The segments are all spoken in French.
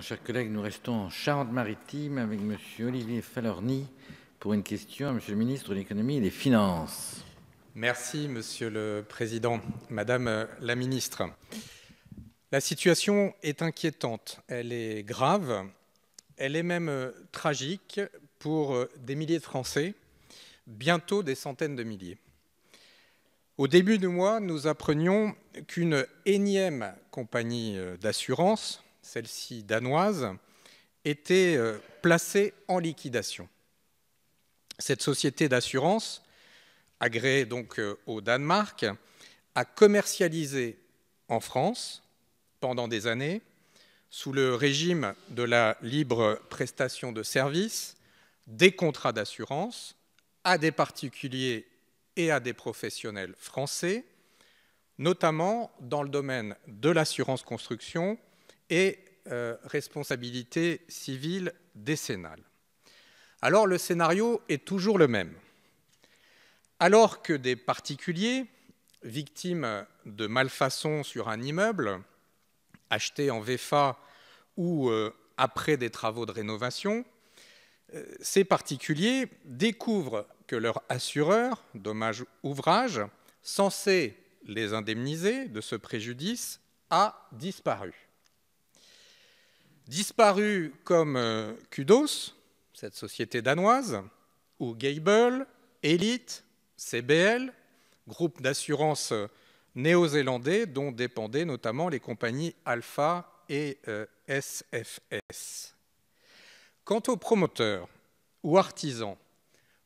chers collègues, nous restons en Charente-Maritime avec M. Olivier Falorni pour une question à M. le ministre de l'Économie et des Finances. Merci, Monsieur le Président. Madame euh, la Ministre, la situation est inquiétante, elle est grave, elle est même euh, tragique pour euh, des milliers de Français, bientôt des centaines de milliers. Au début du mois, nous apprenions qu'une énième compagnie d'assurance celle-ci danoise, était euh, placée en liquidation. Cette société d'assurance, agréée donc euh, au Danemark, a commercialisé en France pendant des années, sous le régime de la libre prestation de services, des contrats d'assurance à des particuliers et à des professionnels français, notamment dans le domaine de l'assurance construction et euh, responsabilité civile décennale. Alors le scénario est toujours le même. Alors que des particuliers, victimes de malfaçons sur un immeuble, acheté en VFA ou euh, après des travaux de rénovation, euh, ces particuliers découvrent que leur assureur, dommage ouvrage, censé les indemniser de ce préjudice, a disparu. Disparu comme euh, Kudos, cette société danoise, ou Gable, Elite, CBL, groupe d'assurance euh, néo-zélandais dont dépendaient notamment les compagnies Alpha et SFS. Euh, Quant aux promoteurs ou artisans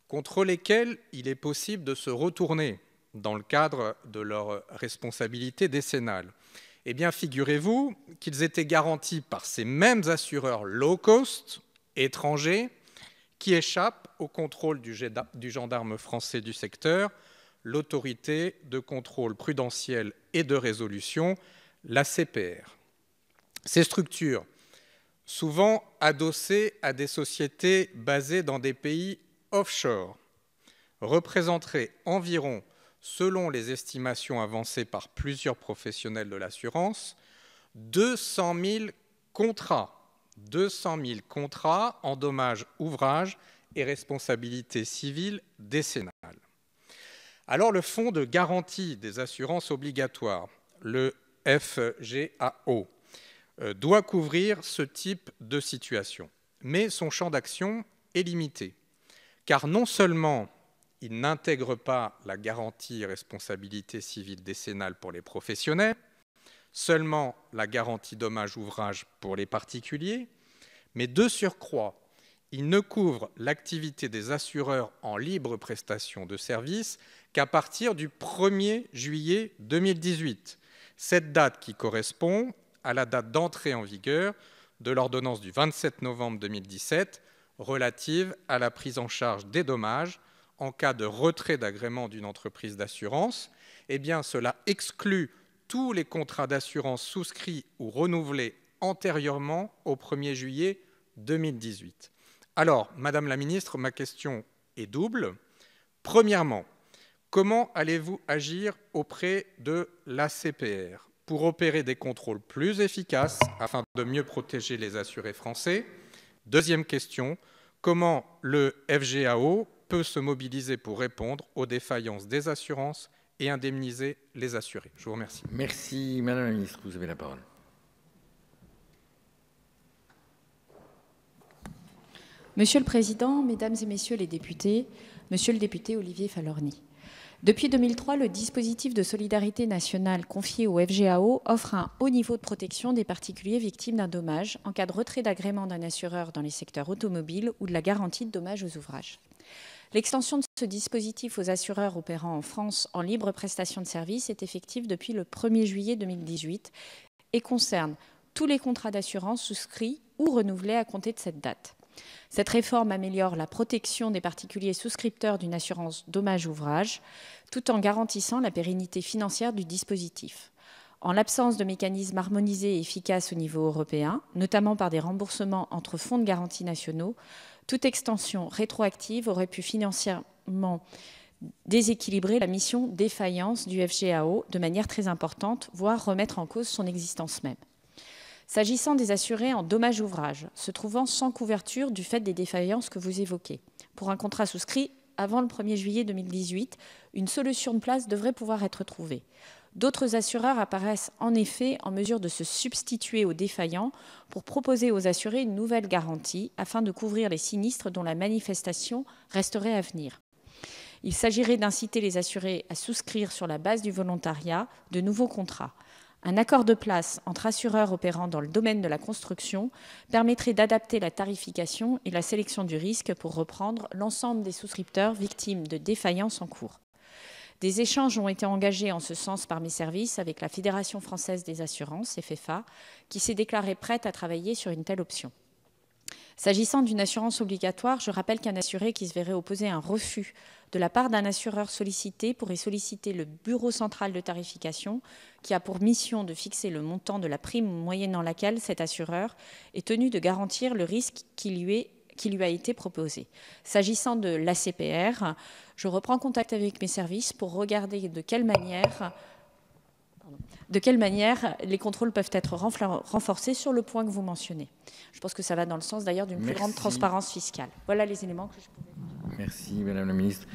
contre lesquels il est possible de se retourner dans le cadre de leurs responsabilités décennales, eh bien, figurez-vous qu'ils étaient garantis par ces mêmes assureurs low cost, étrangers, qui échappent au contrôle du gendarme français du secteur, l'autorité de contrôle prudentiel et de résolution, la CPR. Ces structures, souvent adossées à des sociétés basées dans des pays offshore, représenteraient environ selon les estimations avancées par plusieurs professionnels de l'assurance, 200 000 contrats. 200 contrats en dommages ouvrages et responsabilité civile décennales. Alors le Fonds de garantie des assurances obligatoires, le FGAO, euh, doit couvrir ce type de situation. Mais son champ d'action est limité, car non seulement il n'intègre pas la garantie responsabilité civile décennale pour les professionnels, seulement la garantie dommage-ouvrage pour les particuliers, mais de surcroît, il ne couvre l'activité des assureurs en libre prestation de services qu'à partir du 1er juillet 2018, cette date qui correspond à la date d'entrée en vigueur de l'ordonnance du 27 novembre 2017 relative à la prise en charge des dommages en cas de retrait d'agrément d'une entreprise d'assurance, eh bien cela exclut tous les contrats d'assurance souscrits ou renouvelés antérieurement au 1er juillet 2018. Alors, Madame la Ministre, ma question est double. Premièrement, comment allez-vous agir auprès de la CPR pour opérer des contrôles plus efficaces afin de mieux protéger les assurés français Deuxième question, comment le FGAO peut se mobiliser pour répondre aux défaillances des assurances et indemniser les assurés. Je vous remercie. Merci Madame la Ministre, vous avez la parole. Monsieur le Président, Mesdames et Messieurs les députés, Monsieur le député Olivier Falorni. Depuis 2003, le dispositif de solidarité nationale confié au FGAO offre un haut niveau de protection des particuliers victimes d'un dommage en cas de retrait d'agrément d'un assureur dans les secteurs automobiles ou de la garantie de dommages aux ouvrages. L'extension de ce dispositif aux assureurs opérant en France en libre prestation de services est effective depuis le 1er juillet 2018 et concerne tous les contrats d'assurance souscrits ou renouvelés à compter de cette date. Cette réforme améliore la protection des particuliers souscripteurs d'une assurance dommage-ouvrage tout en garantissant la pérennité financière du dispositif. En l'absence de mécanismes harmonisés et efficaces au niveau européen, notamment par des remboursements entre fonds de garantie nationaux, toute extension rétroactive aurait pu financièrement déséquilibrer la mission défaillance du FGAO de manière très importante, voire remettre en cause son existence même. S'agissant des assurés en dommage ouvrage, se trouvant sans couverture du fait des défaillances que vous évoquez, pour un contrat souscrit avant le 1er juillet 2018, une solution de place devrait pouvoir être trouvée. D'autres assureurs apparaissent en effet en mesure de se substituer aux défaillants pour proposer aux assurés une nouvelle garantie afin de couvrir les sinistres dont la manifestation resterait à venir. Il s'agirait d'inciter les assurés à souscrire sur la base du volontariat de nouveaux contrats. Un accord de place entre assureurs opérant dans le domaine de la construction permettrait d'adapter la tarification et la sélection du risque pour reprendre l'ensemble des souscripteurs victimes de défaillances en cours. Des échanges ont été engagés en ce sens par mes services avec la Fédération française des assurances, FFA, qui s'est déclarée prête à travailler sur une telle option. S'agissant d'une assurance obligatoire, je rappelle qu'un assuré qui se verrait opposer un refus de la part d'un assureur sollicité pourrait solliciter le Bureau central de tarification qui a pour mission de fixer le montant de la prime moyennant laquelle cet assureur est tenu de garantir le risque qui lui est qui lui a été proposé. S'agissant de l'ACPR, je reprends contact avec mes services pour regarder de quelle manière de quelle manière les contrôles peuvent être renforcés sur le point que vous mentionnez. Je pense que ça va dans le sens d'ailleurs d'une plus grande transparence fiscale. Voilà les éléments que je pouvais. Merci Madame la Ministre.